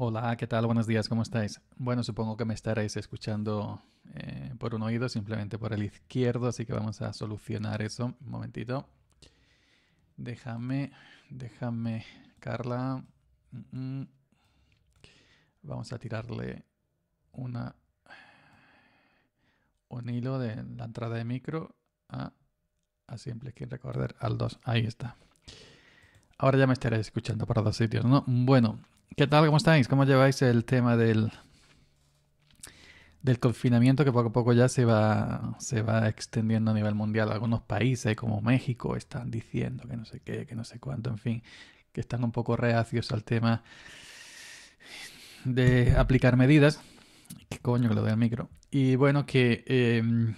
Hola, ¿qué tal? Buenos días, ¿cómo estáis? Bueno, supongo que me estaréis escuchando eh, por un oído, simplemente por el izquierdo, así que vamos a solucionar eso. Un momentito. Déjame, déjame, Carla. Vamos a tirarle una, un hilo de la entrada de micro a, a simple que recordar al 2. Ahí está. Ahora ya me estaréis escuchando por dos sitios, ¿no? Bueno. ¿Qué tal? ¿Cómo estáis? ¿Cómo lleváis el tema del, del confinamiento que poco a poco ya se va, se va extendiendo a nivel mundial? Algunos países como México están diciendo que no sé qué, que no sé cuánto, en fin, que están un poco reacios al tema de aplicar medidas. ¿Qué coño que lo al micro? Y bueno, que em,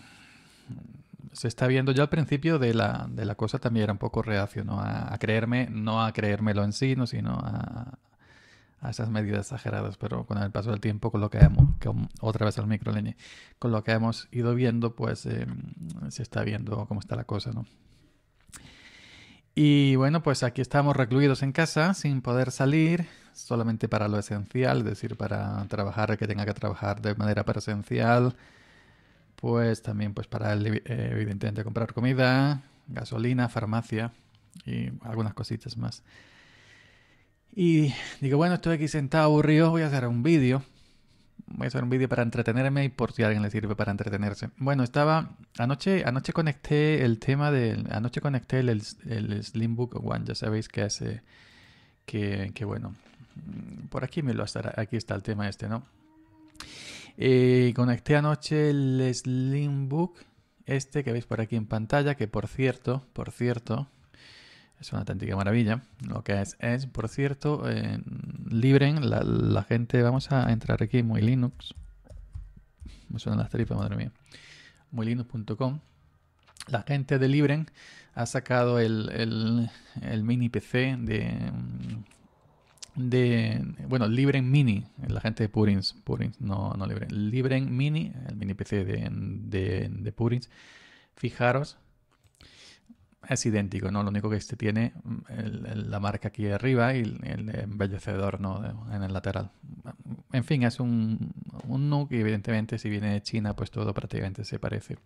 se está viendo. ya al principio de la, de la cosa también era un poco reacio, ¿no? A, creerme, no a creérmelo en sí, sino a, a esas medidas exageradas, pero con el paso del tiempo, con lo que hemos, otra vez al micro con lo que hemos ido viendo, pues eh, se está viendo cómo está la cosa, Y bueno, pues aquí estamos recluidos en casa, sin poder salir, solamente para lo esencial, es decir, para trabajar que tenga que trabajar de manera presencial, pues también pues para eh, evidentemente comprar comida, gasolina, farmacia y algunas cositas más. Y digo, bueno, estoy aquí sentado aburrido, voy a hacer un vídeo. Voy a hacer un vídeo para entretenerme y por si a alguien le sirve para entretenerse. Bueno, estaba. Anoche, anoche conecté el tema del. Anoche conecté el, el Slimbook One. Ya sabéis que hace. Que, que bueno. Por aquí me lo Aquí está el tema este, ¿no? Eh, conecté anoche el Slimbook. Este que veis por aquí en pantalla. Que por cierto, por cierto, es una auténtica maravilla. Lo que es, es por cierto, eh, Libren, la, gente, vamos a entrar aquí, muy Linux. Me suenan las tripas, madre mía. Muylinux.com. La gente de Libren ha sacado el, mini PC de, de, bueno, Libren Mini, la gente de Purins, Purins, no, no Libren, Libren Mini, el mini PC de Purins. Fijaros, es idéntico, ¿no? Lo único que este tiene mm, la marca aquí arriba y el, embellecedor, ¿no? en el lateral. En fin, es un, un NUC y evidentemente si viene de China, pues todo prácticamente se parece.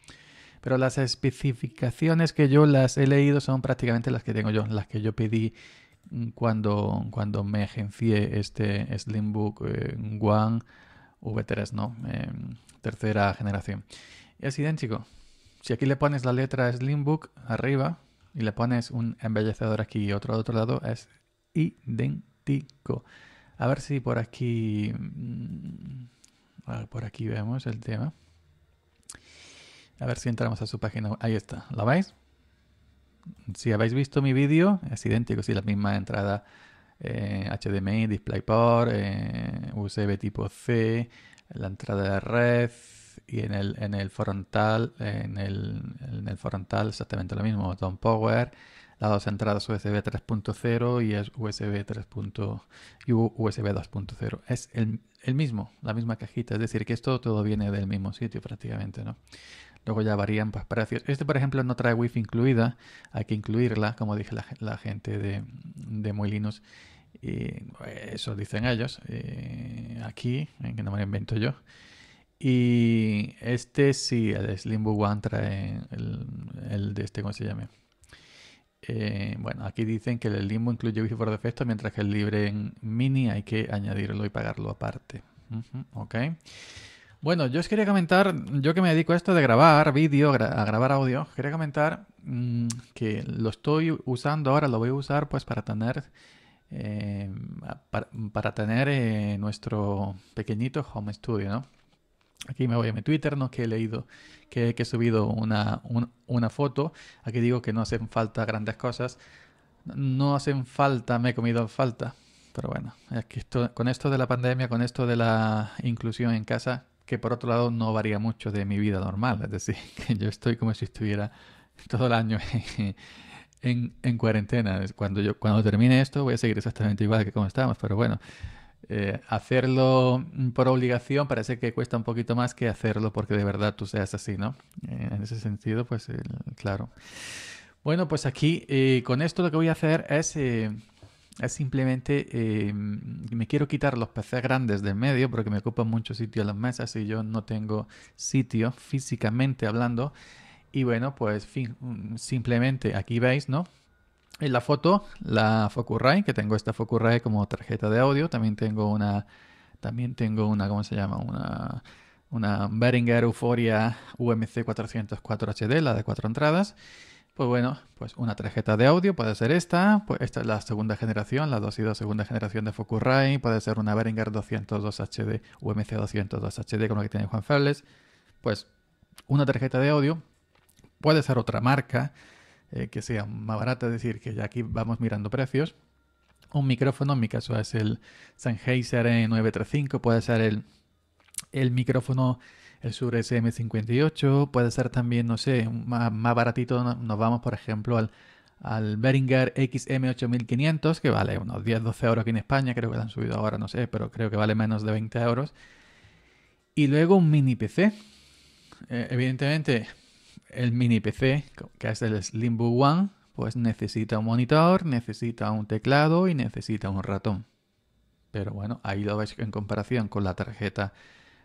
Pero las especificaciones que yo las he leído son prácticamente las que tengo yo, las que yo pedí mm, cuando, cuando me agencié este Slimbook eh, One V3, ¿no? Em, tercera generación. es idéntico. Si aquí le pones la letra Slimbook arriba, y le pones un embellecedor aquí y otro al otro lado, es idéntico. A ver si por aquí... Mm, por aquí vemos el tema. A ver si entramos a su página. Ahí está. ¿Lo veis? Si habéis visto mi vídeo, es idéntico. Si la misma entrada HDMI, eh, DisplayPort, eh, USB tipo C, la entrada de red, y en el, en el frontal, en el, frontal exactamente lo mismo, botón power, las dos entradas USB 3.0 y es USB 3. y USB 2.0. Es el, mismo, la misma cajita, es decir, que esto todo viene del mismo sitio prácticamente, ¿no? Luego ya varían pues, precios. Este, por ejemplo, no trae wifi incluida, hay que incluirla, como dije la, gente de, de Muy Y eso dicen ellos. Eh, aquí, que no me lo invento yo. Y este sí, el Slimbo One trae el, de este, ¿cómo se llama? Eh, bueno, aquí dicen que el Limbo incluye wifi por defecto, mientras que el libre en mini hay que añadirlo y pagarlo aparte. ok. Bueno, yo os quería comentar, yo que me dedico a esto de grabar vídeo, a grabar audio, quería comentar mm, que lo estoy usando ahora, lo voy a usar pues para tener eh, para, tener eh, nuestro pequeñito home studio, ¿no? Aquí me voy a mi Twitter, no que he leído, que, he subido una, una foto. Aquí digo que no hacen falta grandes cosas. No hacen falta, me he comido falta. Pero bueno, con esto de la pandemia, con esto de la inclusión en casa, que por otro lado no varía mucho de mi vida normal. Es decir, que yo estoy como si estuviera todo el año en, cuarentena. Cuando, yo, cuando termine esto voy a seguir exactamente igual que como estábamos, Pero bueno, eh, hacerlo mm, por obligación parece que cuesta un poquito más que hacerlo porque de verdad tú seas así, ¿no? Eh, en ese sentido, pues eh, claro. Bueno, pues aquí con esto lo que voy a hacer es, es simplemente, me quiero quitar los PC grandes del medio porque me ocupan mucho sitio las mesas y yo no tengo sitio físicamente hablando. Y bueno, pues mm, simplemente aquí veis, ¿no? En la foto, la Focusrite, que tengo esta Focusrite como tarjeta de audio. También tengo una, también tengo una, ¿cómo se llama? Una, una Behringer Euphoria UMC 404 HD, la de cuatro entradas. Pues bueno, pues una tarjeta de audio puede ser esta, pues esta es la segunda generación, la 2 y 2 segunda generación de Focusrite, puede ser una Behringer 202 HD, UMC 202 HD como la que tiene Juan Ferles, pues una tarjeta de audio, puede ser otra marca, eh, que sea más barata, es decir, que ya aquí vamos mirando precios. Un micrófono, en mi caso es el Sennheiser E935, puede ser el, micrófono el Sur SM58, puede ser también, no sé, más, baratito, nos vamos por ejemplo al, al Behringer XM8500, que vale unos 10-12 euros aquí en España, creo que lo han subido ahora, no sé, pero creo que vale menos de 20 euros. Y luego un mini PC. Eh, evidentemente, el mini PC, que es el Slimbo One, pues necesita un monitor, necesita un teclado y necesita un ratón. Pero bueno, ahí lo veis en comparación con la tarjeta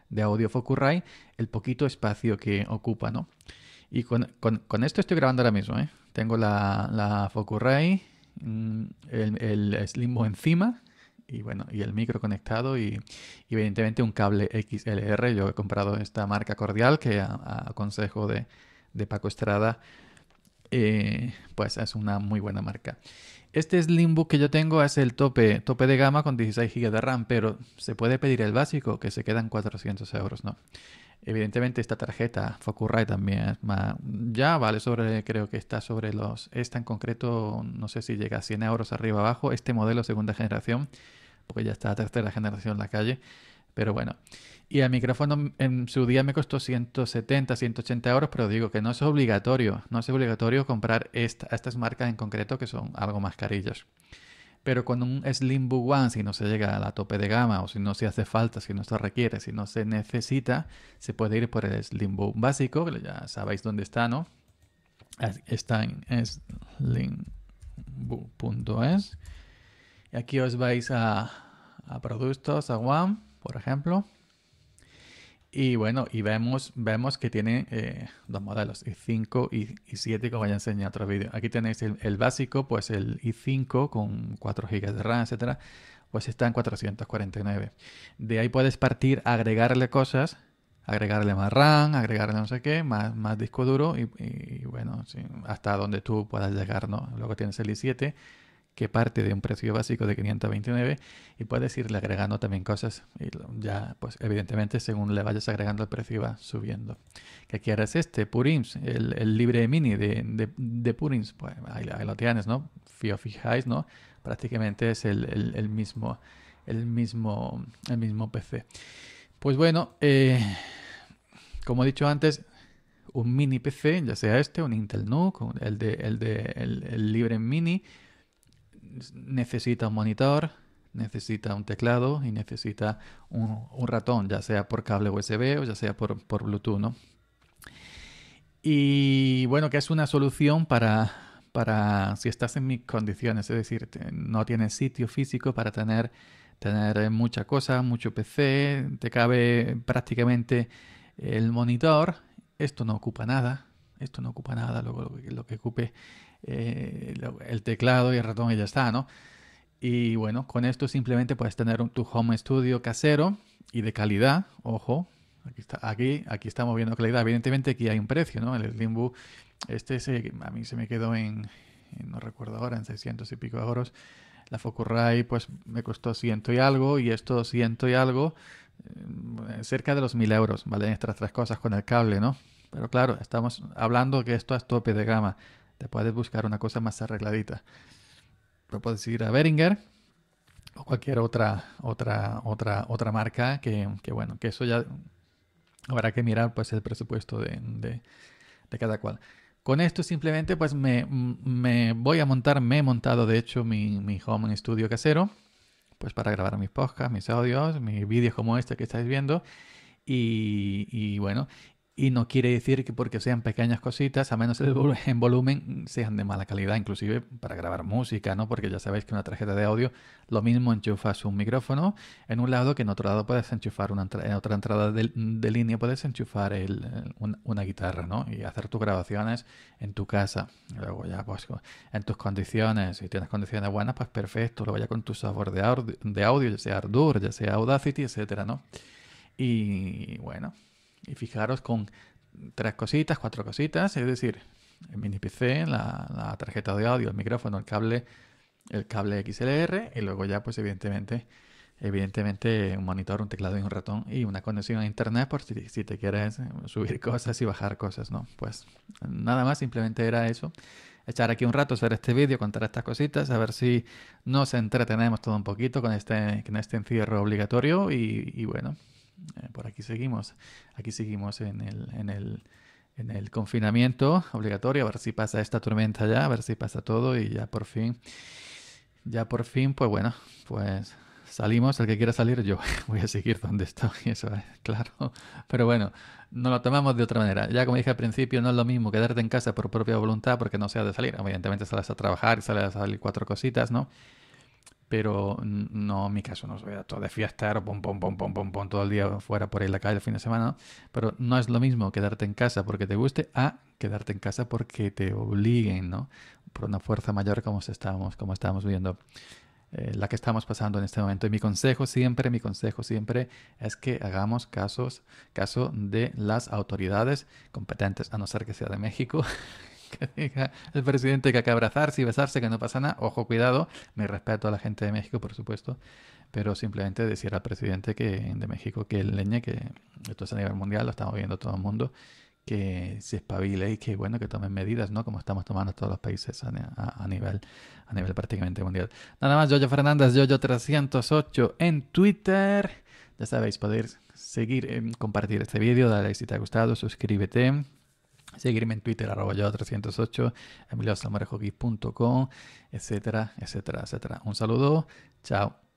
de audio Focusrite, el poquito espacio que ocupa, ¿no? Y con, esto estoy grabando ahora mismo, ¿eh? Tengo la, la Focusrite, mm, el, Slimbo encima y bueno, y el micro conectado y, evidentemente un cable XLR. Yo he comprado esta marca cordial que aconsejo de, de Paco Estrada, eh, pues es una muy buena marca. Este Slimbook que yo tengo es el tope, tope de gama con 16 GB de RAM, pero se puede pedir el básico que se quedan 400 euros, ¿no? Evidentemente esta tarjeta Focusrite también más, ya vale sobre, creo que está sobre los, esta en concreto, no sé si llega a 100 euros arriba abajo, este modelo segunda generación, porque ya está tercera generación en la calle, pero bueno. Y el micrófono en su día me costó 170, 180 euros, pero digo que no es obligatorio, no es obligatorio comprar estas marcas en concreto que son algo más carillas. Pero con un Slimbo One, si no se llega a la tope de gama o si no se hace falta, si no se requiere, si no se necesita, se puede ir por el Slimbo básico, que ya sabéis dónde está, ¿no? Está en slimbook.es. Y aquí os vais a, a productos, a One por ejemplo. Y bueno, y vemos, vemos que tiene eh, dos modelos, i5 y i7, como ya enseñé en otro vídeo. Aquí tenéis el, básico, pues el i5 con 4 GB de RAM, etcétera, pues está en 449. De ahí puedes partir, agregarle cosas, agregarle más RAM, agregarle no sé qué, más, más disco duro y, bueno, hasta donde tú puedas llegar, ¿no? Luego tienes el i7 que parte de un precio básico de 529 y puedes irle agregando también cosas y ya pues evidentemente según le vayas agregando el precio va subiendo. Que quieras este, Purims, el, libre mini de, de, Purims, pues ahí, lo tienes, ¿no? Si fijáis, ¿no? Prácticamente es el, el, el, mismo, el, mismo, el mismo PC. Pues bueno, eh, como he dicho antes, un mini PC, ya sea este, un Intel NUC, el de, el el Libre Mini, necesita un monitor, necesita un teclado y necesita un, ratón, ya sea por cable USB o ya sea por, por Bluetooth, ¿no? Y bueno, que es una solución para, para si estás en mis condiciones, es decir, no tienes sitio físico para tener, tener mucha cosa, mucho PC, te cabe prácticamente el monitor, esto no ocupa nada, esto no ocupa nada, luego lo que ocupe eh, el teclado y el ratón y ya está, ¿no? Y bueno, con esto simplemente puedes tener un, tu home studio casero y de calidad, ojo, aquí, aquí, estamos viendo calidad, evidentemente aquí hay un precio, ¿no? El Slimbu, este a mí se me quedó en, no recuerdo ahora, en 600 y pico de euros. La Focurai pues me costó ciento y algo y esto ciento y algo, eh, cerca de los mil euros, ¿vale? Estas tres cosas con el cable, ¿no? Pero claro, estamos hablando que esto es tope de gama te puedes buscar una cosa más arregladita. Lo puedes ir a Beringer o cualquier otra, otra, otra, otra marca que, bueno, que eso ya habrá que mirar pues el presupuesto de, de, cada cual. Con esto simplemente pues me, voy a montar, me he montado de hecho mi, mi home studio casero, pues para grabar mis podcasts, mis audios, mis vídeos como este que estáis viendo. Y, y, bueno, y no quiere decir que porque sean pequeñas cositas, a menos el en volumen, sean de mala calidad, inclusive para grabar música, ¿no? Porque ya sabéis que una tarjeta de audio, lo mismo enchufas un micrófono en un lado que en otro lado puedes enchufar una en otra entrada de, línea puedes enchufar una guitarra, ¿no? Y hacer tus grabaciones en tu casa. Luego ya, pues, en tus condiciones, si tienes condiciones buenas, pues perfecto. Luego ya con tu sabor de audio, de audio ya sea Ardour, ya sea Audacity, etcétera, ¿no? Y bueno, y fijaros con tres cositas, cuatro cositas, es decir, el mini PC, la, tarjeta de audio, el micrófono, el cable, el cable XLR y luego ya pues evidentemente evidentemente un monitor, un teclado y un ratón y una conexión a internet por si, te quieres subir cosas y bajar cosas, ¿no? Pues nada más, simplemente era eso. Echar aquí un rato, hacer este vídeo, contar estas cositas, a ver si nos entretenemos todo un poquito con este, con este encierro obligatorio y bueno, eh, por aquí seguimos. Aquí seguimos en el, en el, en el confinamiento obligatorio, a ver si pasa esta tormenta ya, a ver si pasa todo y ya por fin, ya por fin, pues bueno, pues salimos, el que quiera salir, yo voy a seguir donde estoy, eso es claro. Pero bueno, no lo tomamos de otra manera. Ya como dije al principio, no es lo mismo quedarte en casa por propia voluntad porque no seas de salir. Evidentemente sales a trabajar, y sales a salir cuatro cositas, ¿no? pero no, mi caso no soy todo de fiesta, o pom, pom, pom, pom, pom, todo el día fuera por ahí en la calle el fin de semana, pero no es lo mismo quedarte en casa porque te guste a quedarte en casa porque te obliguen, ¿no? Por una fuerza mayor como estamos, como estamos viendo. Eh, la que estamos pasando en este momento. Y mi consejo siempre, mi consejo siempre es que hagamos casos, caso de las autoridades competentes, a no ser que sea de México, que diga el presidente que hay que abrazarse y besarse, que no pasa nada. Ojo, cuidado. Me respeto a la gente de México, por supuesto. Pero simplemente decir al presidente que, de México que leña leñe, que esto es a nivel mundial, lo estamos viendo todo el mundo, que se espabile y que, bueno, que tomen medidas, ¿no? Como estamos tomando todos los países a, nivel, a nivel prácticamente mundial. Nada más, Yoyo Fernández, Yoyo308 en Twitter. Ya sabéis, podéis seguir, em, compartir este vídeo, dale si te ha gustado, suscríbete Seguirme en Twitter, arroba yo 308, emiliosamarejoquis.com, etcétera, etcétera, etcétera. Un saludo, chao.